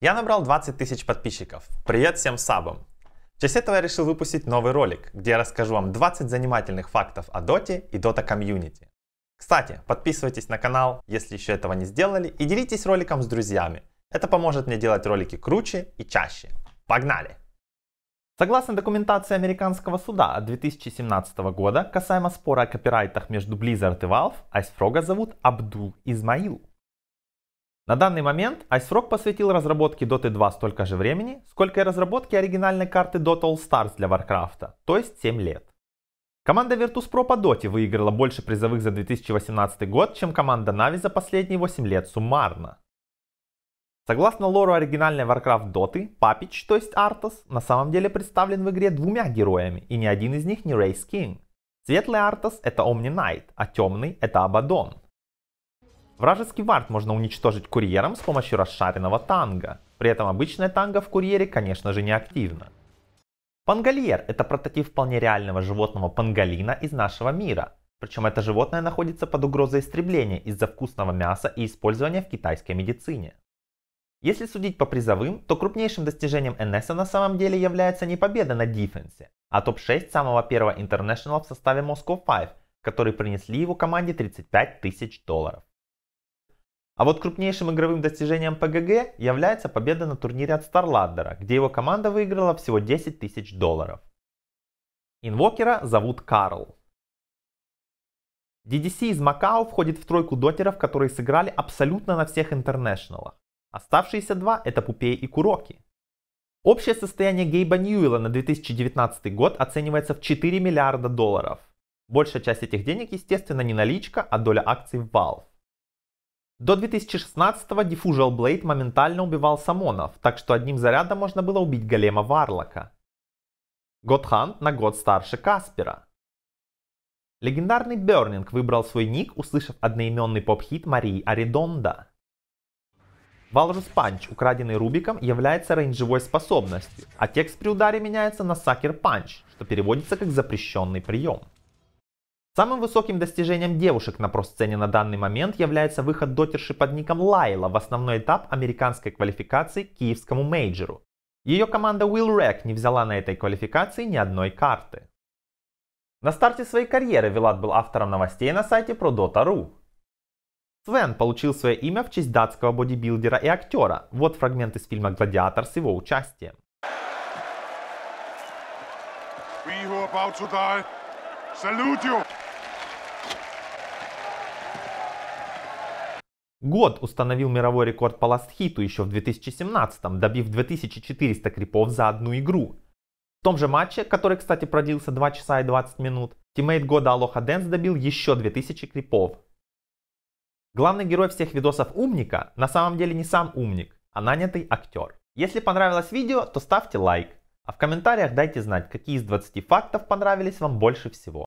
Я набрал 20 тысяч подписчиков. Привет всем сабам! В честь этого я решил выпустить новый ролик, где я расскажу вам 20 занимательных фактов о Доте и Дота комьюнити. Кстати, подписывайтесь на канал, если еще этого не сделали, и делитесь роликом с друзьями. Это поможет мне делать ролики круче и чаще. Погнали! Согласно документации американского суда от 2017 года, касаемо спора о копирайтах между Blizzard и Valve, Айсфрога зовут Абдул Измаил. На данный момент iSrock посвятил разработке Dota 2 столько же времени, сколько и разработке оригинальной карты Dota All Stars для Warcraft, то есть 7 лет. Команда Virtus.pro по Dota выиграла больше призовых за 2018 год, чем команда Na'Vi за последние 8 лет суммарно. Согласно лору оригинальной Warcraft Dota, Папич, то есть Артас, на самом деле представлен в игре двумя героями, и ни один из них не Рейс Кинг. Светлый Артас это Omni Knight, а темный это Абадон. Вражеский вард можно уничтожить курьером с помощью расшаренного танга. При этом обычная танга в курьере, конечно же, не активна. Пангольер – это прототип вполне реального животного пангалина из нашего мира. Причем это животное находится под угрозой истребления из-за вкусного мяса и использования в китайской медицине. Если судить по призовым, то крупнейшим достижением Энесса на самом деле является не победа на дефенсе, а топ-6 самого первого интернешнала в составе Moscow 5, который принесли его команде 35 тысяч долларов. А вот крупнейшим игровым достижением ПГГ является победа на турнире от Старландера, где его команда выиграла всего 10 тысяч долларов. Инвокера зовут Карл. DDC из Макао входит в тройку дотеров, которые сыграли абсолютно на всех интернешналах. Оставшиеся два это Пупей и Куроки. Общее состояние Гейба Ньюэлла на 2019 год оценивается в 4 миллиарда долларов. Большая часть этих денег, естественно, не наличка, а доля акций в Valve. До 2016-го Diffusial Blade моментально убивал самонов, так что одним зарядом можно было убить голема Варлока. Годхант на год старше Каспера. Легендарный Бернинг выбрал свой ник, услышав одноименный поп-хит Марии Аридонда. Валжус Панч, украденный Рубиком, является рейнджевой способностью, а текст при ударе меняется на Сакер Панч, что переводится как запрещенный прием. Самым высоким достижением девушек на просцене на данный момент является выход дотерши под ником Лайла в основной этап американской квалификации к киевскому мейджеру. Ее команда Will Rack не взяла на этой квалификации ни одной карты. На старте своей карьеры Вилат был автором новостей на сайте ProDota.ru. Свен получил свое имя в честь датского бодибилдера и актера. Вот фрагмент из фильма «Гладиатор» с его участием. We who are about to die, salute you! Год установил мировой рекорд по ластхиту еще в 2017-м, добив 2400 крипов за одну игру. В том же матче, который, кстати, продлился 2 часа и 20 минут, тиммейт года Алоха Дэнс добил еще 2000 крипов. Главный герой всех видосов Умника на самом деле не сам Умник, а нанятый актер. Если понравилось видео, то ставьте лайк, а в комментариях дайте знать, какие из 20 фактов понравились вам больше всего.